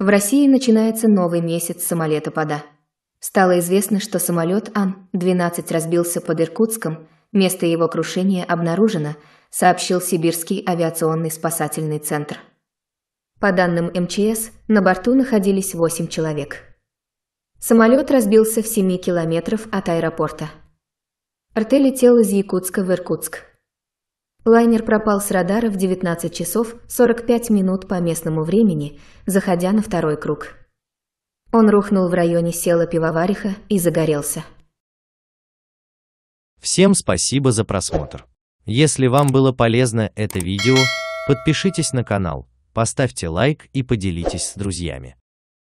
в России начинается новый месяц самолетопада. Стало известно, что самолет Ан-12 разбился под Иркутском, место его крушения обнаружено, сообщил Сибирский авиационный спасательный центр. По данным МЧС, на борту находились 8 человек. Самолет разбился в 7 километров от аэропорта. Артель летел из Якутска в Иркутск. Лайнер пропал с радара в 19 часов 45 минут по местному времени, заходя на второй круг. Он рухнул в районе села Пивовариха и загорелся. Всем спасибо за просмотр. Если вам было полезно это видео, подпишитесь на канал, поставьте лайк и поделитесь с друзьями.